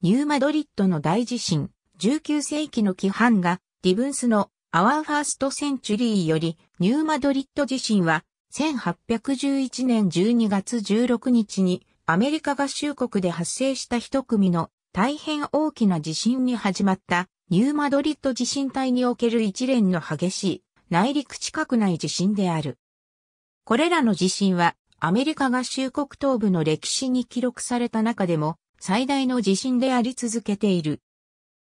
ニューマドリッドの大地震、19世紀の規範が、ディブンスのアワーファーストセンチュリーより、ニューマドリッド地震は、1811年12月16日に、アメリカ合衆国で発生した一組の大変大きな地震に始まったニューマドリッド地震帯における一連の激しい内陸近くない地震である。これらの地震はアメリカ合衆国東部の歴史に記録された中でも最大の地震であり続けている。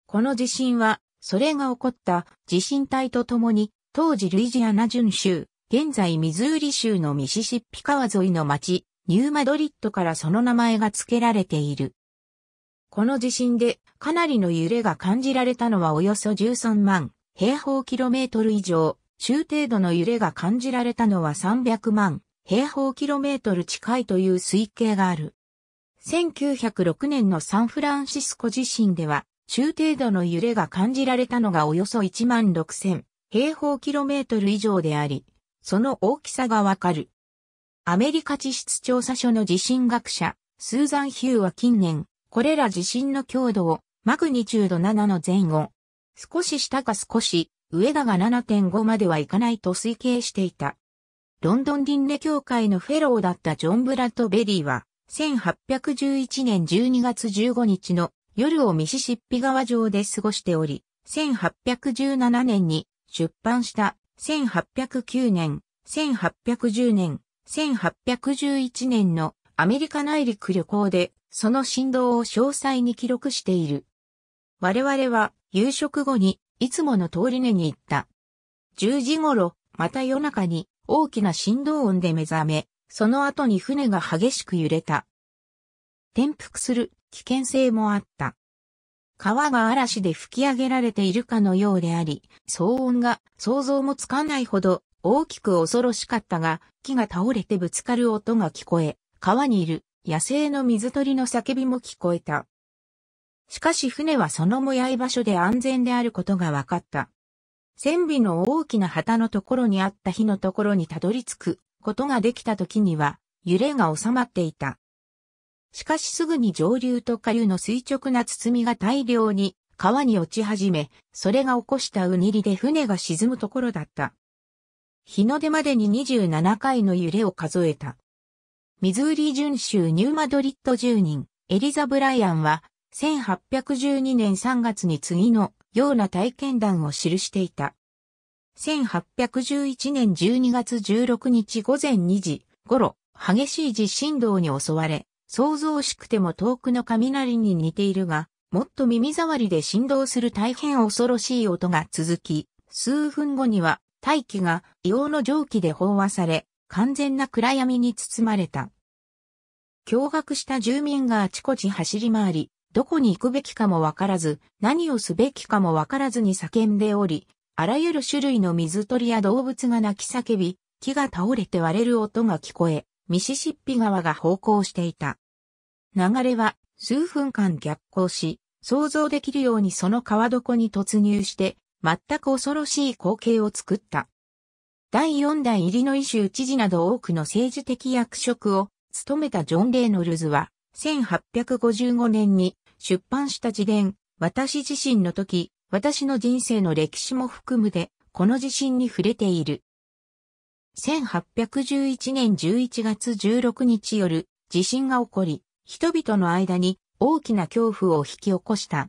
この地震は、それが起こった地震帯とともに、当時ルイジアナ準州、現在ミズーリ州のミシシッピ川沿いの町、ニューマドリッドからその名前が付けられている。この地震でかなりの揺れが感じられたのはおよそ13万平方キロメートル以上、中程度の揺れが感じられたのは300万平方キロメートル近いという推計がある。1906年のサンフランシスコ地震では、中程度の揺れが感じられたのがおよそ1万6000平方キロメートル以上であり、その大きさがわかる。アメリカ地質調査所の地震学者、スーザン・ヒューは近年、これら地震の強度をマグニチュード7の前後、少し下か少し上だが7.5まではいかないと推計していた。ロンドン輪廻協会のフェローだったジョン・ブラッドベリーは、1811年12月15日の夜をミシシッピ川上で過ごしており、1817年に出版した1809年、1810年、1811年のアメリカ内陸旅行でその振動を詳細に記録している。我々は夕食後にいつもの通り寝に行った。10時頃、また夜中に大きな振動音で目覚め、その後に船が激しく揺れた。転覆する危険性もあった。川が嵐で吹き上げられているかのようであり、騒音が想像もつかないほど大きく恐ろしかったが、木が倒れてぶつかる音が聞こえ、川にいる野生の水鳥の叫びも聞こえた。しかし船はそのもやい場所で安全であることが分かった。船尾の大きな旗のところにあった火のところにたどり着くことができた時には、揺れが収まっていた。しかしすぐに上流と下流の垂直な包みが大量に川に落ち始め、それが起こしたうにりで船が沈むところだった。日の出までに27回の揺れを数えた。ミズーリ準州ニューマドリッド住人、エリザ・ブライアンは、1812年3月に次のような体験談を記していた。1811年12月16日午前2時頃、激しい地震動に襲われ、想像しくても遠くの雷に似ているが、もっと耳障りで振動する大変恐ろしい音が続き、数分後には大気が硫黄の蒸気で飽和され、完全な暗闇に包まれた。驚愕した住民があちこち走り回り、どこに行くべきかもわからず、何をすべきかもわからずに叫んでおり、あらゆる種類の水鳥や動物が泣き叫び、木が倒れて割れる音が聞こえ、ミシシッピ川が方向していた。流れは数分間逆行し、想像できるようにその川床に突入して、全く恐ろしい光景を作った。第四代イリノイ州知事など多くの政治的役職を務めたジョン・レイノルズは、1855年に出版した自伝、私自身の時、私の人生の歴史も含むで、この地震に触れている。1811年11月16日夜、地震が起こり、人々の間に大きな恐怖を引き起こした。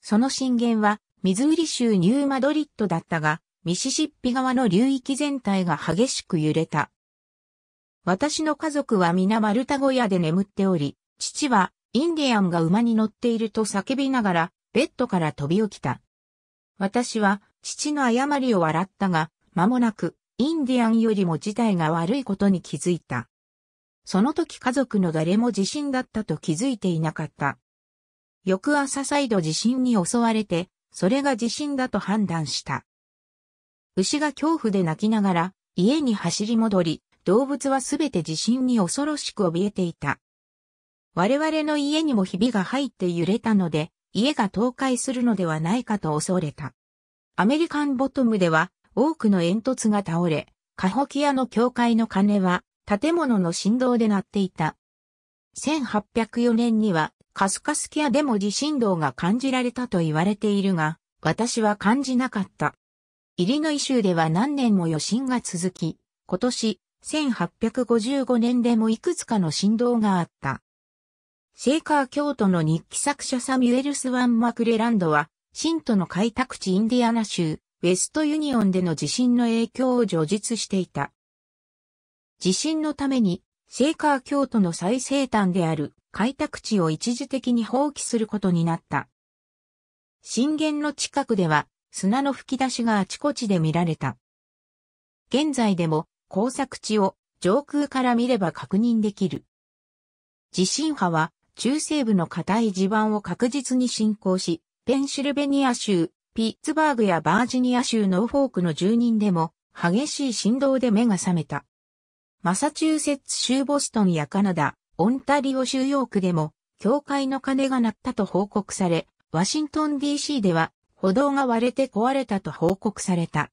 その震源は、ミズーリ州ニューマドリッドだったが、ミシシッピ川の流域全体が激しく揺れた。私の家族は皆マルタ小屋で眠っており、父はインディアンが馬に乗っていると叫びながらベッドから飛び起きた。私は、父の誤りを笑ったが、間もなく、インディアンよりも事態が悪いことに気づいた。その時家族の誰も地震だったと気づいていなかった。翌朝再度地震に襲われて、それが地震だと判断した。牛が恐怖で泣きながら、家に走り戻り、動物はすべて地震に恐ろしく怯えていた。我々の家にもひびが入って揺れたので、家が倒壊するのではないかと恐れた。アメリカンボトムでは多くの煙突が倒れ、カホキアの教会の鐘は建物の振動で鳴っていた。1804年にはカスカスキアでも地震動が感じられたと言われているが、私は感じなかった。イリノイ州では何年も余震が続き、今年1855年でもいくつかの振動があった。シェーカー教徒の日記作者サミュエルス・ワン・マクレランドは、信徒の開拓地インディアナ州、ウェストユニオンでの地震の影響を叙述していた。地震のために、シェーカー教徒の最西端である開拓地を一時的に放棄することになった。震源の近くでは砂の吹き出しがあちこちで見られた。現在でも工作地を上空から見れば確認できる。地震波は中西部の硬い地盤を確実に進行し、ペンシルベニア州、ピッツバーグやバージニア州ノーフォークの住人でも激しい振動で目が覚めた。マサチューセッツ州ボストンやカナダ、オンタリオ州ヨークでも、教会の鐘が鳴ったと報告され、ワシントン DC では歩道が割れて壊れたと報告された。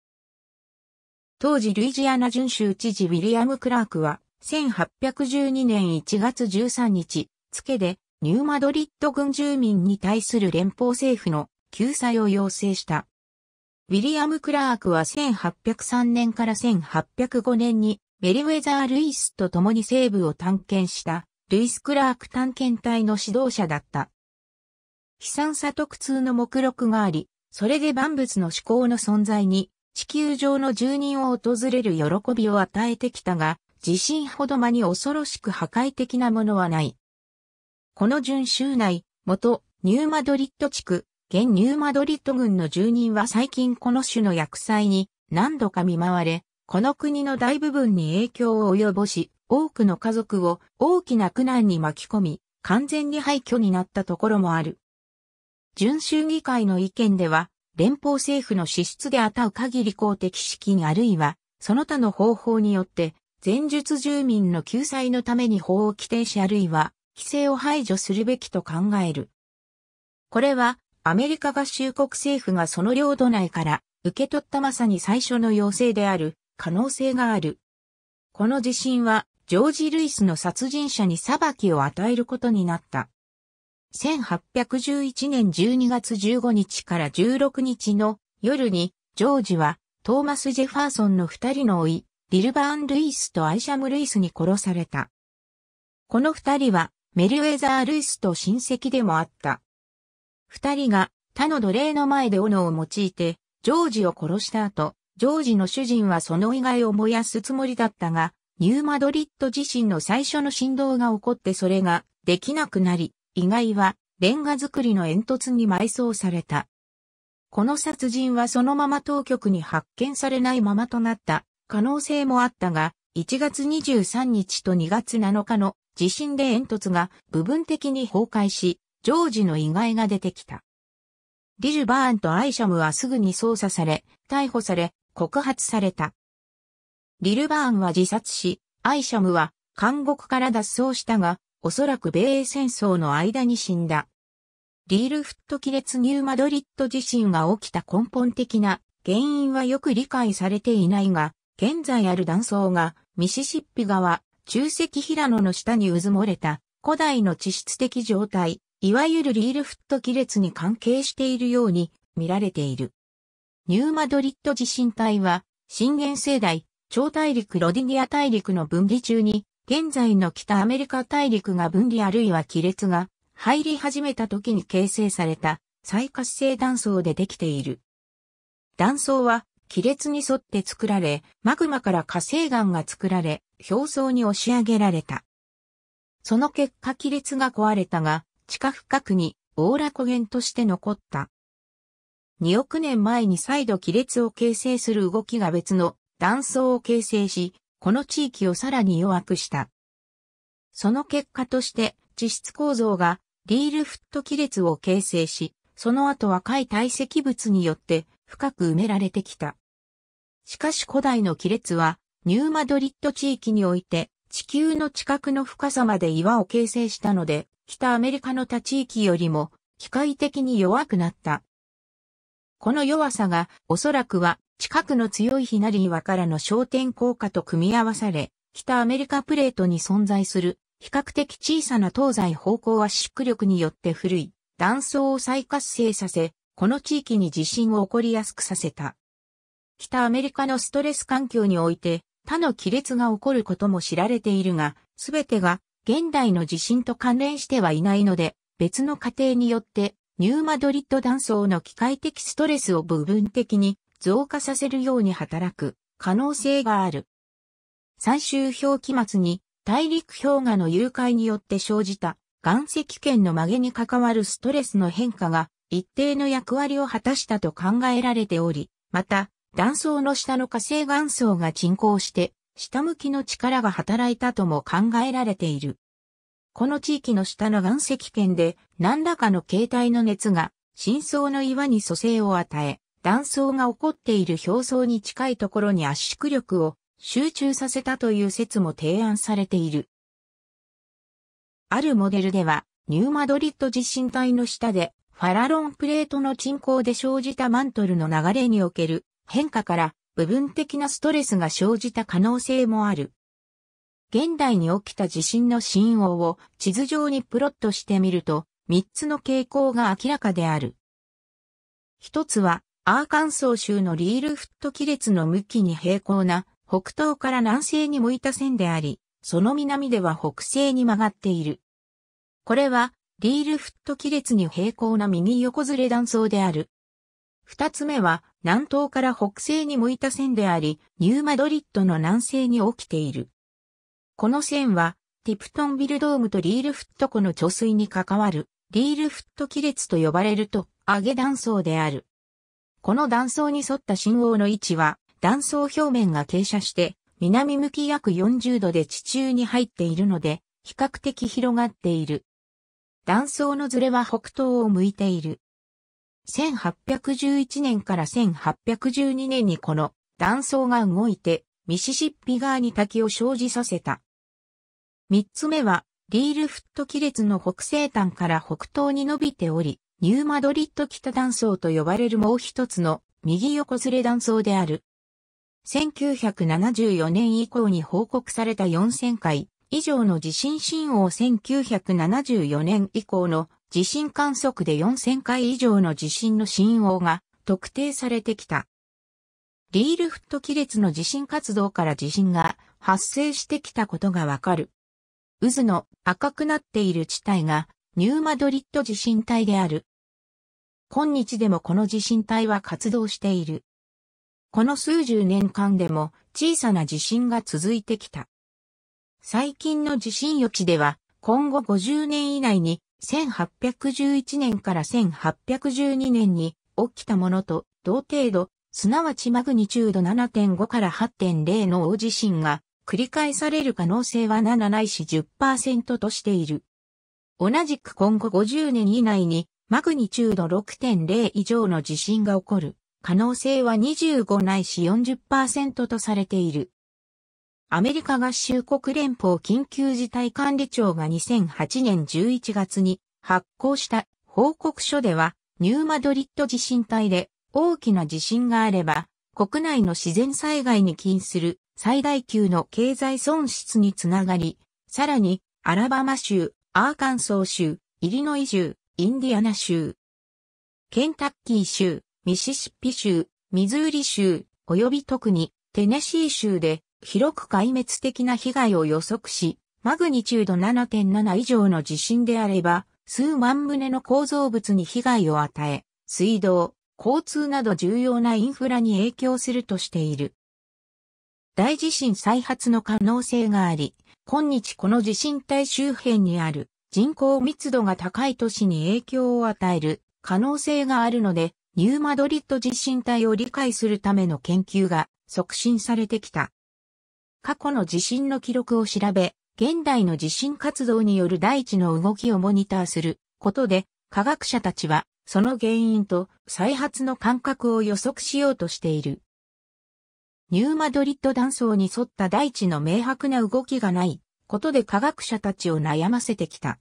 当時ルイジアナ準州知事ウィリアム・クラークは、1812年1月13日、付けで、ニューマドリッド軍住民に対する連邦政府の救済を要請した。ウィリアム・クラークは1803年から1805年にメリウェザー・ルイスと共に西部を探検したルイス・クラーク探検隊の指導者だった。悲惨さと苦痛の目録があり、それで万物の思考の存在に地球上の住人を訪れる喜びを与えてきたが、地震ほど間に恐ろしく破壊的なものはない。この準州内、元、ニューマドリッド地区、現ニューマドリッド軍の住人は最近この種の薬剤に何度か見舞われ、この国の大部分に影響を及ぼし、多くの家族を大きな苦難に巻き込み、完全に廃墟になったところもある。準州議会の意見では、連邦政府の支出であたう限り公的資金あるいは、その他の方法によって、前述住民の救済のために法を規定しあるいは、規制を排除するべきと考える。これは、アメリカ合衆国政府がその領土内から受け取ったまさに最初の要請である可能性がある。この地震は、ジョージ・ルイスの殺人者に裁きを与えることになった。1811年12月15日から16日の夜に、ジョージはトーマス・ジェファーソンの二人の甥、リルバーン・ルイスとアイシャム・ルイスに殺された。この二人はメリウェザー・ルイスと親戚でもあった。二人が他の奴隷の前で斧を用いて、ジョージを殺した後、ジョージの主人はその意外を燃やすつもりだったが、ニューマドリッド自身の最初の振動が起こってそれができなくなり、意外はレンガ作りの煙突に埋葬された。この殺人はそのまま当局に発見されないままとなった可能性もあったが、1月23日と2月7日の地震で煙突が部分的に崩壊し、ジョージの意外が出てきた。リル・バーンとアイシャムはすぐに捜査され、逮捕され、告発された。リル・バーンは自殺し、アイシャムは監獄から脱走したが、おそらく米英戦争の間に死んだ。リールフット亀裂ニューマドリッド地震が起きた根本的な原因はよく理解されていないが、現在ある断層がミシシッピ川重石平野の下に渦漏れた古代の地質的状態、いわゆるリールフット亀裂に関係しているように見られている。ニューマドリッド地震帯は、震源世代、超大陸ロディニア大陸の分離中に、現在の北アメリカ大陸が分離あるいは亀裂が入り始めた時に形成された再活性断層でできている。断層は亀裂に沿って作られ、マグマから火成岩が作られ、表層に押し上げられた。その結果亀裂が壊れたが、地下深くにオーラ湖源として残った。2億年前に再度亀裂を形成する動きが別の断層を形成し、この地域をさらに弱くした。その結果として、地質構造がリールフット亀裂を形成し、その後は海堆積物によって深く埋められてきた。しかし古代の亀裂は、ニューマドリッド地域において、地球の地殻の深さまで岩を形成したので、北アメリカの他地域よりも、機械的に弱くなった。この弱さが、おそらくは、近くの強いひなり岩からの焦点効果と組み合わされ、北アメリカプレートに存在する、比較的小さな東西方向は縮力によって古い、断層を再活性させ、この地域に地震を起こりやすくさせた。北アメリカのストレス環境において他の亀裂が起こることも知られているが、すべてが現代の地震と関連してはいないので、別の過程によってニューマドリッド断層の機械的ストレスを部分的に増加させるように働く可能性がある。最終表期末に大陸氷河の融解によって生じた岩石圏の曲げに関わるストレスの変化が一定の役割を果たしたと考えられており、また断層の下の火星岩層が沈降して、下向きの力が働いたとも考えられている。この地域の下の岩石圏で何らかの形態の熱が深層の岩に蘇生を与え、断層が起こっている表層に近いところに圧縮力を集中させたという説も提案されている。あるモデルでは、ニューマドリッド地震帯の下で、ファラロンプレートの沈降で生じたマントルの流れにおける変化から部分的なストレスが生じた可能性もある。現代に起きた地震の信号を地図上にプロットしてみると、3つの傾向が明らかである。1つは、アーカンソー州のリールフット亀裂の向きに平行な北東から南西に向いた線であり、その南では北西に曲がっている。これは、リールフット亀裂に平行な右横ずれ断層である。二つ目は、南東から北西に向いた線であり、ニューマドリッドの南西に起きている。この線は、ティプトンビルドームとリールフット湖の貯水に関わる、リールフット亀裂と呼ばれると、上げ断層である。この断層に沿った信号の位置は、断層表面が傾斜して、南向き約40度で地中に入っているので、比較的広がっている。断層のずれは北東を向いている。1811年から1812年にこの断層が動いてミシシッピ川に滝を生じさせた。三つ目はリールフット亀裂の北西端から北東に伸びており、ニューマドリッド北断層と呼ばれるもう一つの右横ずれ断層である。1974年以降に報告された4000回以上の地震震央1974年以降の地震観測で4000回以上の地震の震号が特定されてきた。リールフット亀裂の地震活動から地震が発生してきたことがわかる。渦の赤くなっている地帯がニューマドリッド地震帯である。今日でもこの地震帯は活動している。この数十年間でも小さな地震が続いてきた。最近の地震予知では今後50年以内に1811年から1812年に起きたものと同程度、すなわちマグニチュード7.5から8.0の大地震が繰り返される可能性は7ないし10%としている。同じく今後50年以内にマグニチュード6.0以上の地震が起こる可能性は25ないし40%とされている。アメリカ合衆国連邦緊急事態管理庁が2008年11月に発行した報告書では、ニューマドリッド地震帯で大きな地震があれば、国内の自然災害に起因する最大級の経済損失につながり、さらに、アラバマ州、アーカンソー州、イリノイ州、インディアナ州、ケンタッキー州、ミシシッピ州、ミズーリ州、及び特にテネシー州で広く壊滅的な被害を予測し、マグニチュード7.7以上の地震であれば、数万棟の構造物に被害を与え、水道、交通など重要なインフラに影響するとしている。大地震再発の可能性があり、今日この地震帯周辺にある人口密度が高い都市に影響を与える可能性があるので、ニューマドリッド地震帯を理解するための研究が促進されてきた。過去の地震の記録を調べ、現代の地震活動による大地の動きをモニターすることで、科学者たちはその原因と再発の間隔を予測しようとしている。ニューマドリッド断層に沿った大地の明白な動きがないことで科学者たちを悩ませてきた。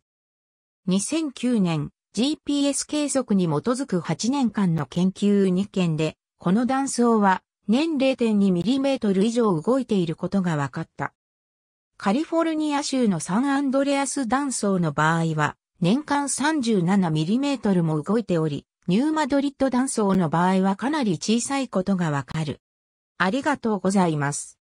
2009年 GPS 計測に基づく8年間の研究2件で、この断層は年 0.2mm 以上動いていることが分かった。カリフォルニア州のサンアンドレアス断層の場合は、年間 37mm も動いており、ニューマドリッド断層の場合はかなり小さいことがわかる。ありがとうございます。